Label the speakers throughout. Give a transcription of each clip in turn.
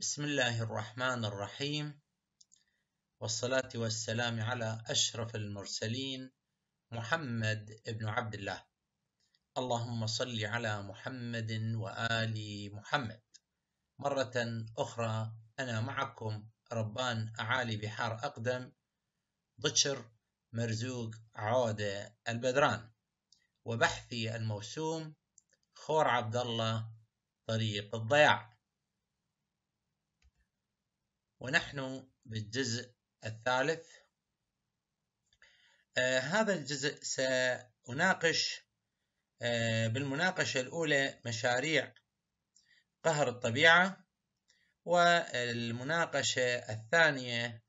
Speaker 1: بسم الله الرحمن الرحيم والصلاة والسلام على أشرف المرسلين محمد بن عبد الله اللهم صل على محمد وآل محمد مرة أخرى أنا معكم ربان أعالي بحار أقدم بشر مرزوق عودة البدران وبحثي الموسوم خور عبد الله طريق الضياع ونحن بالجزء الثالث آه، هذا الجزء سأناقش آه، بالمناقشة الأولى مشاريع قهر الطبيعة والمناقشة الثانية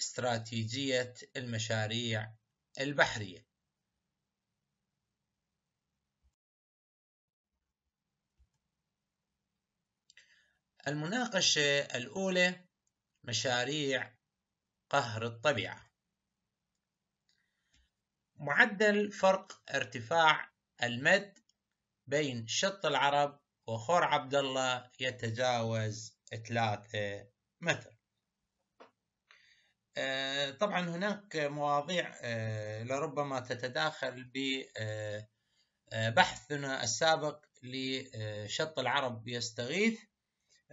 Speaker 1: استراتيجية المشاريع البحرية المناقشة الأولى مشاريع قهر الطبيعة معدل فرق ارتفاع المد بين شط العرب وخور عبد الله يتجاوز 3 متر آه، طبعا هناك مواضيع آه، لربما تتداخل ببحثنا آه، السابق لشط العرب يستغيث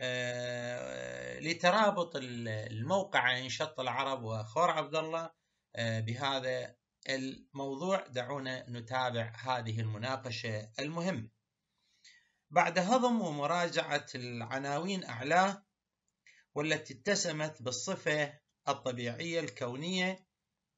Speaker 1: آه، لترابط الموقع شط العرب وخور عبد الله آه، بهذا الموضوع دعونا نتابع هذه المناقشة المهمة بعد هضم ومراجعة العناوين أعلاه والتي اتسمت بالصفة الطبيعية الكونية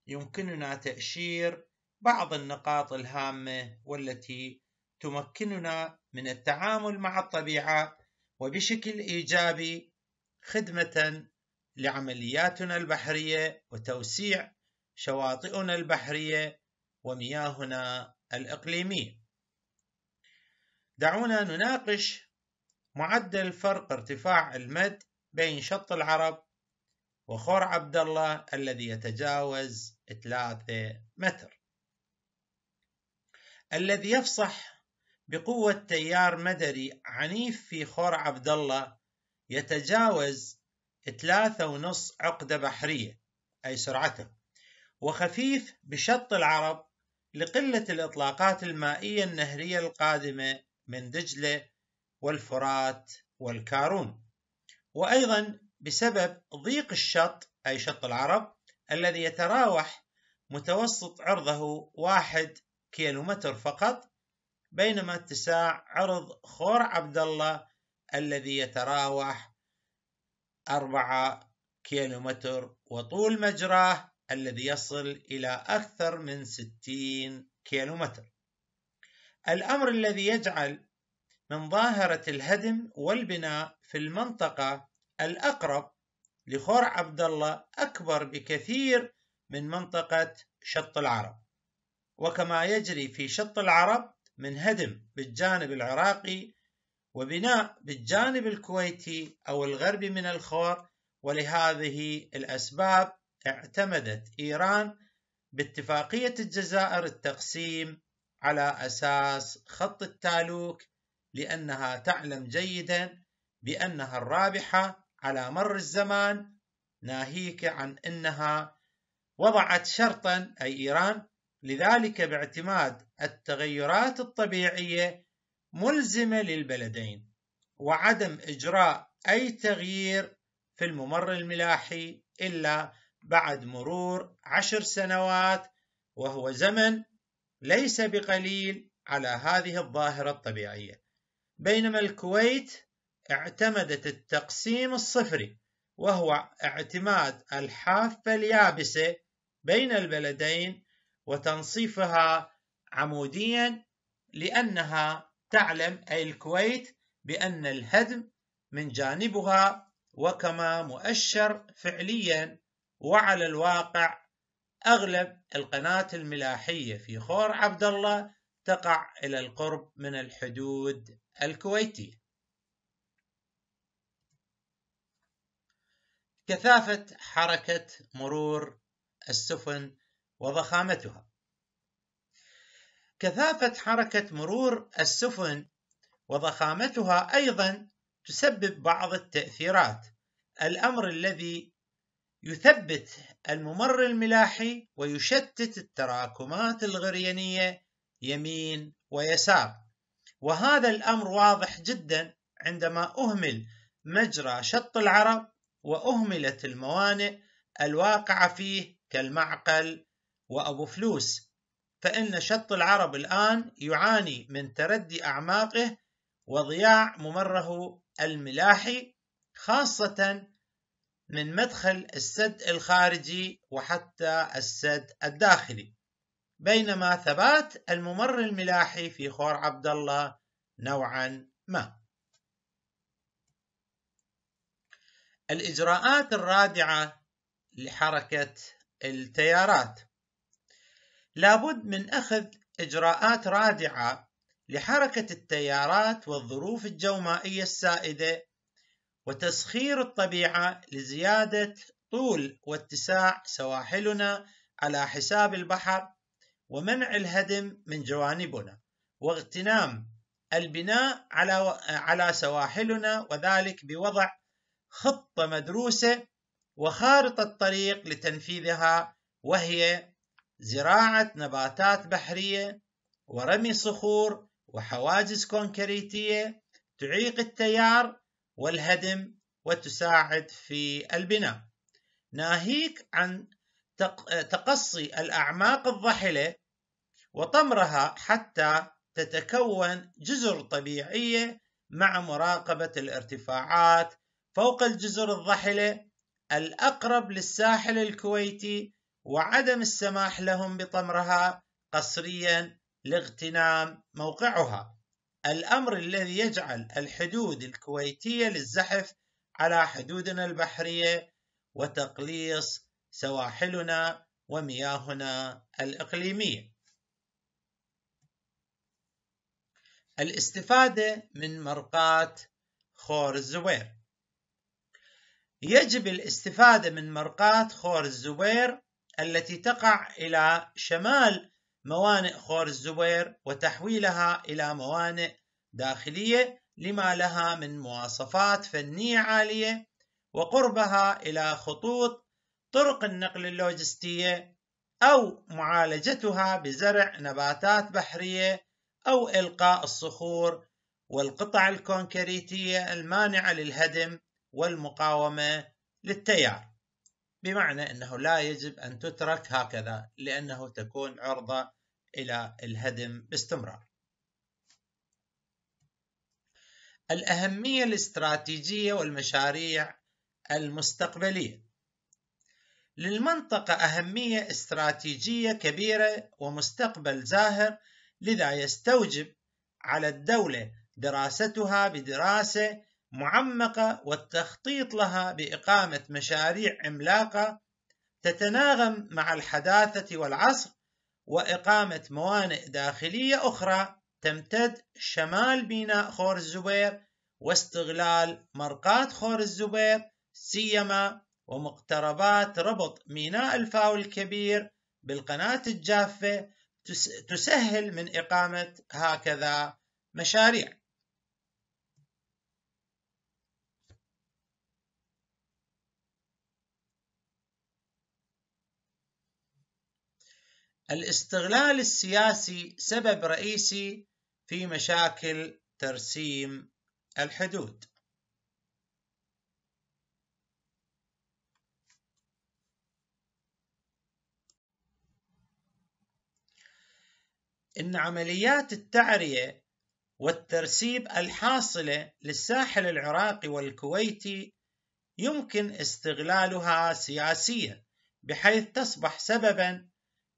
Speaker 1: يمكننا تأشير بعض النقاط الهامة والتي تمكننا من التعامل مع الطبيعة وبشكل إيجابي خدمة لعملياتنا البحرية وتوسيع شواطئنا البحرية ومياهنا الإقليمية. دعونا نناقش معدل فرق ارتفاع المد بين شط العرب وخور عبد الله الذي يتجاوز 3 متر. الذي يفصح بقوة تيار مدري عنيف في خور عبد الله يتجاوز ثلاثة ونص عقدة بحرية أي سرعته وخفيف بشط العرب لقلة الإطلاقات المائية النهرية القادمة من دجلة والفرات والكارون وأيضا بسبب ضيق الشط أي شط العرب الذي يتراوح متوسط عرضه واحد كيلومتر فقط بينما اتساع عرض خور عبد الله الذي يتراوح 4 كيلومتر وطول مجراه الذي يصل إلى أكثر من 60 كيلومتر الأمر الذي يجعل من ظاهرة الهدم والبناء في المنطقة الأقرب لخور عبد الله أكبر بكثير من منطقة شط العرب وكما يجري في شط العرب من هدم بالجانب العراقي وبناء بالجانب الكويتي أو الغربي من الخور ولهذه الأسباب اعتمدت إيران باتفاقية الجزائر التقسيم على أساس خط التالوك لأنها تعلم جيدا بأنها الرابحة على مر الزمان ناهيك عن أنها وضعت شرطا أي إيران لذلك باعتماد التغيرات الطبيعيه ملزمه للبلدين وعدم اجراء اي تغيير في الممر الملاحي الا بعد مرور عشر سنوات وهو زمن ليس بقليل على هذه الظاهره الطبيعيه بينما الكويت اعتمدت التقسيم الصفري وهو اعتماد الحافه اليابسه بين البلدين وتنصيفها عموديا لأنها تعلم أي الكويت بأن الهدم من جانبها وكما مؤشر فعليا وعلى الواقع أغلب القناة الملاحية في خور عبد الله تقع إلى القرب من الحدود الكويتية. كثافة حركة مرور السفن وضخامتها كثافة حركة مرور السفن وضخامتها أيضا تسبب بعض التأثيرات الأمر الذي يثبت الممر الملاحي ويشتت التراكمات الغريانية يمين ويسار وهذا الأمر واضح جدا عندما أهمل مجرى شط العرب وأهملت الموانئ الواقعة فيه كالمعقل وأبو فلوس فإن شط العرب الآن يعاني من تردي أعماقه وضياع ممره الملاحي خاصة من مدخل السد الخارجي وحتى السد الداخلي بينما ثبات الممر الملاحي في خور عبد الله نوعا ما الإجراءات الرادعة لحركة التيارات لابد من أخذ إجراءات رادعة لحركة التيارات والظروف الجومائية السائدة وتسخير الطبيعة لزيادة طول واتساع سواحلنا على حساب البحر ومنع الهدم من جوانبنا واغتنام البناء على على سواحلنا وذلك بوضع خطة مدروسة وخارطة طريق لتنفيذها وهي زراعة نباتات بحرية ورمي صخور وحواجز كونكريتية تعيق التيار والهدم وتساعد في البناء ناهيك عن تقصي الأعماق الضحلة وطمرها حتى تتكون جزر طبيعية مع مراقبة الارتفاعات فوق الجزر الضحلة الأقرب للساحل الكويتي وعدم السماح لهم بطمرها قصريا لاغتنام موقعها الامر الذي يجعل الحدود الكويتيه للزحف على حدودنا البحريه وتقليص سواحلنا ومياهنا الاقليميه الاستفاده من مرقاه خور الزبير يجب الاستفاده من مرقاه خور الزبير التي تقع إلى شمال موانئ خور الزبير وتحويلها إلى موانئ داخلية لما لها من مواصفات فنية عالية وقربها إلى خطوط طرق النقل اللوجستية أو معالجتها بزرع نباتات بحرية أو إلقاء الصخور والقطع الكونكريتية المانعة للهدم والمقاومة للتيار. بمعنى أنه لا يجب أن تترك هكذا لأنه تكون عرضة إلى الهدم باستمرار الأهمية الاستراتيجية والمشاريع المستقبلية للمنطقة أهمية استراتيجية كبيرة ومستقبل زاهر لذا يستوجب على الدولة دراستها بدراسة معمقة والتخطيط لها بإقامة مشاريع عملاقة تتناغم مع الحداثة والعصر وإقامة موانئ داخلية أخرى تمتد شمال ميناء خور الزبير واستغلال مرقات خور الزبير سيما ومقتربات ربط ميناء الفاو الكبير بالقناة الجافة تسهل من إقامة هكذا مشاريع الاستغلال السياسي سبب رئيسي في مشاكل ترسيم الحدود ان عمليات التعريه والترسيب الحاصله للساحل العراقي والكويتي يمكن استغلالها سياسيا بحيث تصبح سببا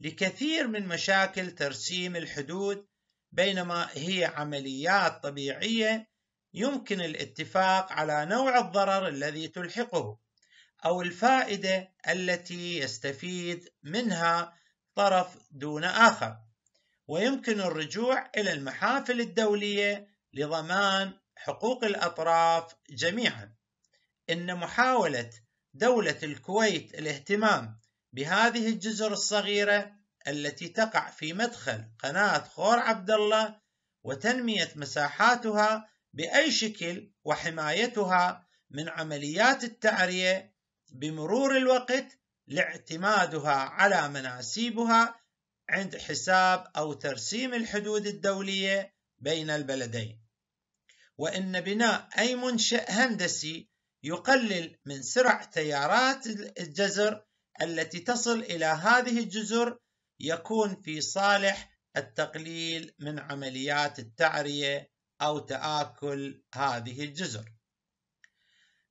Speaker 1: لكثير من مشاكل ترسيم الحدود بينما هي عمليات طبيعيه يمكن الاتفاق على نوع الضرر الذي تلحقه او الفائده التي يستفيد منها طرف دون اخر ويمكن الرجوع الى المحافل الدوليه لضمان حقوق الاطراف جميعا ان محاوله دوله الكويت الاهتمام بهذه الجزر الصغيرة التي تقع في مدخل قناة خور عبد الله وتنمية مساحاتها بأي شكل وحمايتها من عمليات التعرية بمرور الوقت لاعتمادها على مناسيبها عند حساب أو ترسيم الحدود الدولية بين البلدين وإن بناء أي منشأ هندسي يقلل من سرعة تيارات الجزر التي تصل إلى هذه الجزر يكون في صالح التقليل من عمليات التعرية أو تآكل هذه الجزر.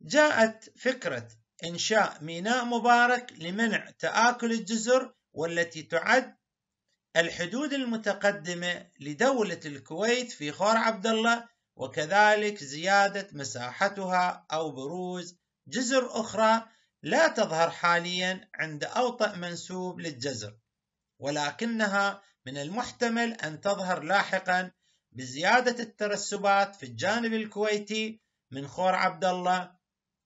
Speaker 1: جاءت فكرة إنشاء ميناء مبارك لمنع تآكل الجزر والتي تعد الحدود المتقدمة لدولة الكويت في خور عبد الله وكذلك زيادة مساحتها أو بروز جزر أخرى لا تظهر حاليا عند أوطأ منسوب للجزر ولكنها من المحتمل أن تظهر لاحقا بزيادة الترسبات في الجانب الكويتي من خور عبد الله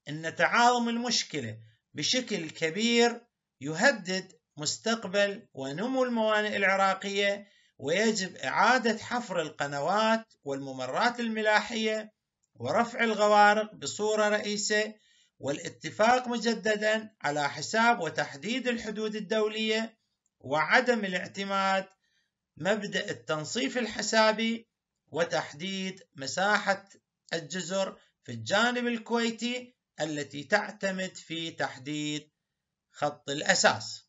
Speaker 1: إن تعاظم المشكلة بشكل كبير يهدد مستقبل ونمو الموانئ العراقية ويجب إعادة حفر القنوات والممرات الملاحية ورفع الغوارق بصورة رئيسية والاتفاق مجددا على حساب وتحديد الحدود الدولية وعدم الاعتماد مبدأ التنصيف الحسابي وتحديد مساحة الجزر في الجانب الكويتي التي تعتمد في تحديد خط الأساس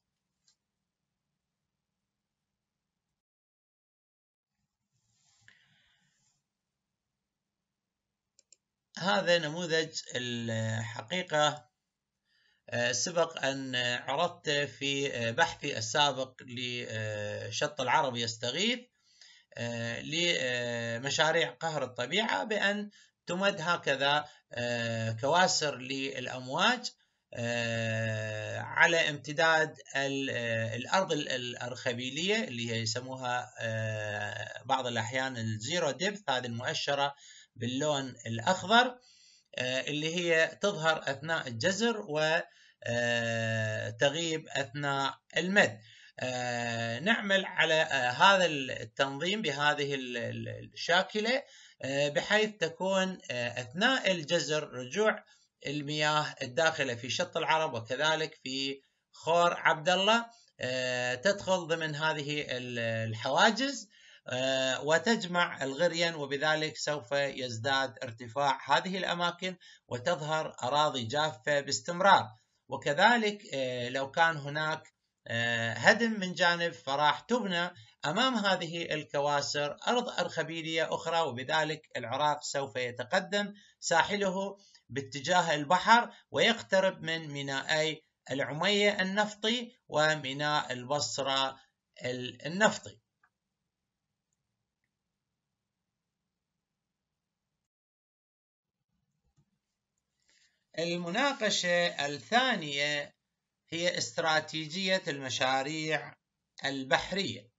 Speaker 1: هذا نموذج الحقيقة آه، سبق أن عرضت في آه، بحثي السابق لشط آه، العرب يستغيث لمشاريع قهر الطبيعة بأن تمد هكذا كواسر للأمواج على امتداد الأرض الأرخبيلية اللي يسموها بعض الأحيان الزيرو ديبث هذه المؤشرة باللون الأخضر آه، اللي هي تظهر أثناء الجزر وتغيب آه، أثناء المد آه، نعمل على هذا التنظيم بهذه الشاكلة بحيث تكون أثناء الجزر رجوع المياه الداخلة في شط العرب وكذلك في خور عبد الله تدخل ضمن هذه الحواجز آه، وتجمع الغريان وبذلك سوف يزداد ارتفاع هذه الأماكن وتظهر أراضي جافة باستمرار وكذلك آه، لو كان هناك آه، هدم من جانب فراح تبنى أمام هذه الكواسر أرض أرخبيلية أخرى وبذلك العراق سوف يتقدم ساحله باتجاه البحر ويقترب من مينائي العمية النفطي وميناء البصرة النفطي المناقشة الثانية هي استراتيجية المشاريع البحرية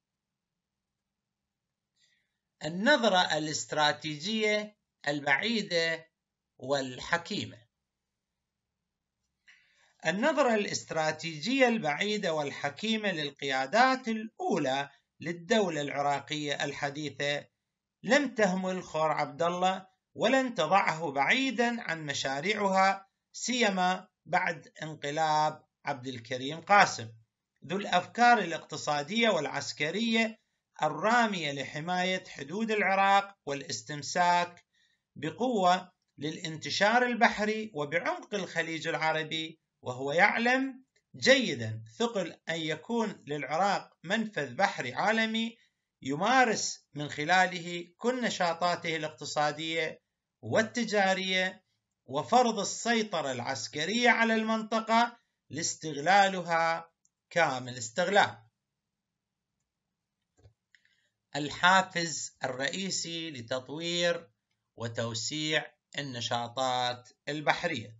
Speaker 1: النظرة الاستراتيجية البعيدة والحكيمة النظرة الاستراتيجية البعيدة والحكيمة للقيادات الأولى للدولة العراقية الحديثة لم تهمل خور عبد الله ولن تضعه بعيدا عن مشاريعها سيما بعد انقلاب عبد الكريم قاسم ذو الافكار الاقتصاديه والعسكريه الراميه لحمايه حدود العراق والاستمساك بقوه للانتشار البحري وبعمق الخليج العربي وهو يعلم جيدا ثقل ان يكون للعراق منفذ بحري عالمي يمارس من خلاله كل نشاطاته الاقتصاديه والتجاريه وفرض السيطرة العسكرية على المنطقة لاستغلالها كامل استغلال. الحافز الرئيسي لتطوير وتوسيع النشاطات البحرية.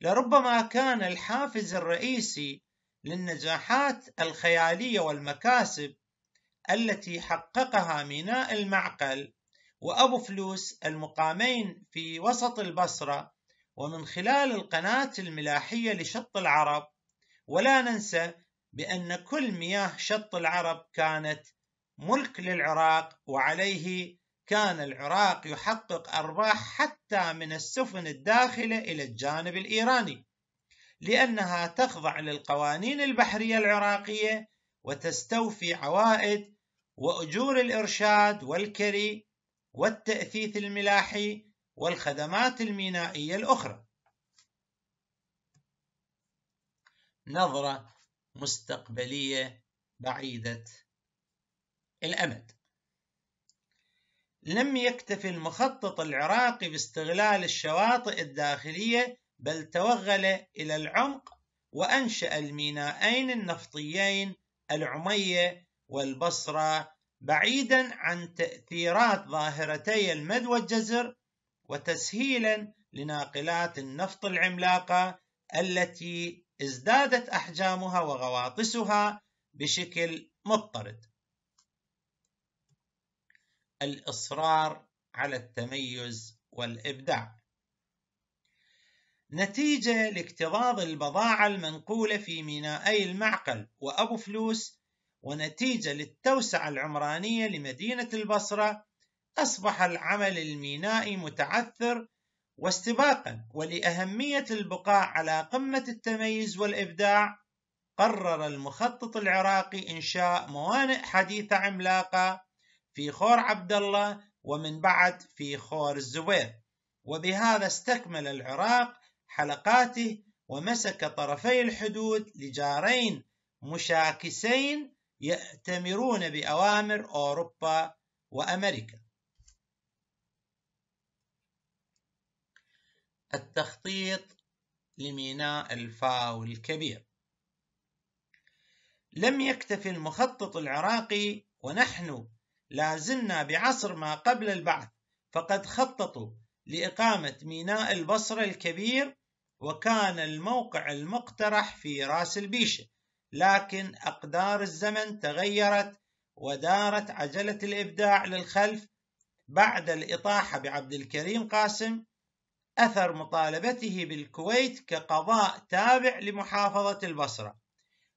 Speaker 1: لربما كان الحافز الرئيسي للنجاحات الخيالية والمكاسب التي حققها ميناء المعقل وأبو فلوس المقامين في وسط البصرة ومن خلال القناة الملاحية لشط العرب ولا ننسى بأن كل مياه شط العرب كانت ملك للعراق وعليه كان العراق يحقق أرباح حتى من السفن الداخلة إلى الجانب الإيراني لأنها تخضع للقوانين البحرية العراقية وتستوفي عوائد وأجور الإرشاد والكري والتأثيث الملاحي والخدمات المينائية الأخرى. نظرة مستقبلية بعيدة الأمد. لم يكتف المخطط العراقي باستغلال الشواطئ الداخلية بل توغل إلى العمق وأنشأ المينائين النفطيين العمية والبصرة بعيدا عن تأثيرات ظاهرتي المد والجزر وتسهيلا لناقلات النفط العملاقة التي ازدادت أحجامها وغواطسها بشكل مضطرد. الإصرار على التميز والإبداع نتيجة لاكتظاظ البضاعة المنقولة في مينائي المعقل وأبو فلوس ونتيجة للتوسعة العمرانية لمدينة البصرة أصبح العمل المينائي متعثر واستباقا ولأهمية البقاع على قمة التميز والإبداع قرر المخطط العراقي إنشاء موانئ حديثة عملاقة في خور عبد الله ومن بعد في خور الزبير وبهذا استكمل العراق حلقاته ومسك طرفي الحدود لجارين مشاكسين يأتمرون بأوامر أوروبا وأمريكا التخطيط لميناء الفاو الكبير لم يكتف المخطط العراقي ونحن لازلنا بعصر ما قبل البعث فقد خططوا لإقامة ميناء البصرة الكبير وكان الموقع المقترح في راس البيشة لكن أقدار الزمن تغيرت ودارت عجلة الإبداع للخلف بعد الإطاحة بعبد الكريم قاسم أثر مطالبته بالكويت كقضاء تابع لمحافظة البصرة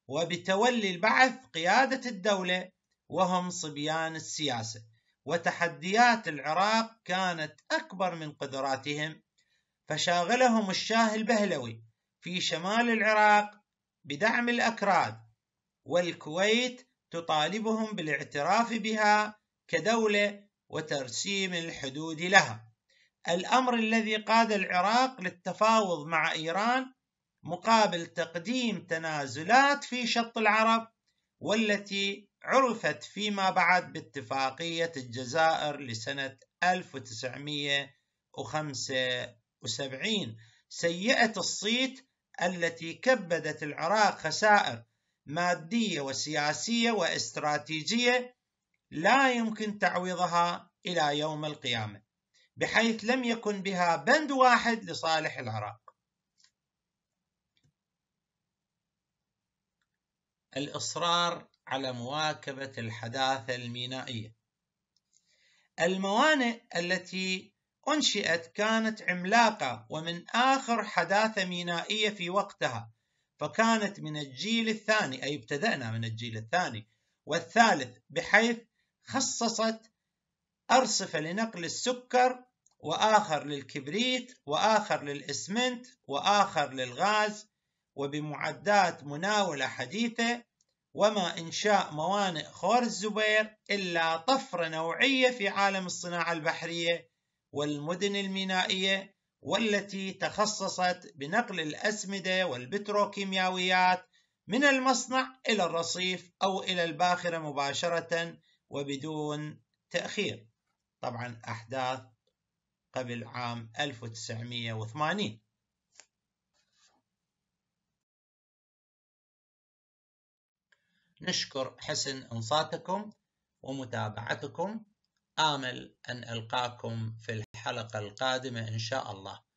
Speaker 1: وبتولي البعث قيادة الدولة وهم صبيان السياسة وتحديات العراق كانت أكبر من قدراتهم فشاغلهم الشاه البهلوي في شمال العراق بدعم الأكراد والكويت تطالبهم بالاعتراف بها كدولة وترسيم الحدود لها الأمر الذي قاد العراق للتفاوض مع إيران مقابل تقديم تنازلات في شط العرب والتي عرفت فيما بعد باتفاقية الجزائر لسنة 1975 سيئة الصيت التي كبدت العراق خسائر ماديه وسياسيه واستراتيجيه لا يمكن تعويضها الى يوم القيامه بحيث لم يكن بها بند واحد لصالح العراق الاصرار على مواكبه الحداثه المينائيه الموانئ التي أنشئت كانت عملاقة ومن آخر حداثة مينائية في وقتها فكانت من الجيل الثاني أي ابتدأنا من الجيل الثاني والثالث بحيث خصصت أرصفة لنقل السكر وآخر للكبريت وآخر للإسمنت وآخر للغاز وبمعدات مناولة حديثة وما إنشاء موانئ خور الزبير إلا طفرة نوعية في عالم الصناعة البحرية والمدن المينائية والتي تخصصت بنقل الأسمدة والبتروكيماويات من المصنع إلى الرصيف أو إلى الباخرة مباشرة وبدون تأخير طبعا أحداث قبل عام 1980 نشكر حسن انصاتكم ومتابعتكم آمل أن ألقاكم في الحلقة القادمة إن شاء الله